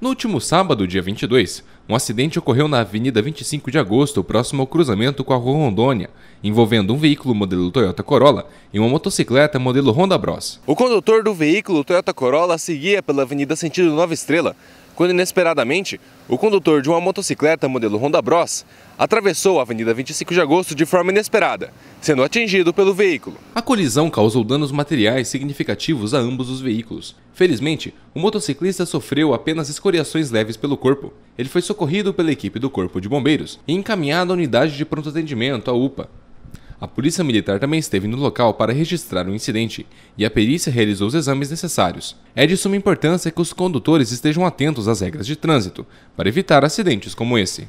No último sábado, dia 22, um acidente ocorreu na Avenida 25 de Agosto, próximo ao cruzamento com a Rua Rondônia, envolvendo um veículo modelo Toyota Corolla e uma motocicleta modelo Honda Bros. O condutor do veículo Toyota Corolla seguia pela Avenida Sentido Nova Estrela quando inesperadamente o condutor de uma motocicleta modelo Honda Bros atravessou a Avenida 25 de Agosto de forma inesperada, sendo atingido pelo veículo. A colisão causou danos materiais significativos a ambos os veículos. Felizmente, o motociclista sofreu apenas escoriações leves pelo corpo. Ele foi socorrido pela equipe do Corpo de Bombeiros e encaminhado à unidade de pronto atendimento, a UPA. A polícia militar também esteve no local para registrar o incidente e a perícia realizou os exames necessários. É de suma importância que os condutores estejam atentos às regras de trânsito para evitar acidentes como esse.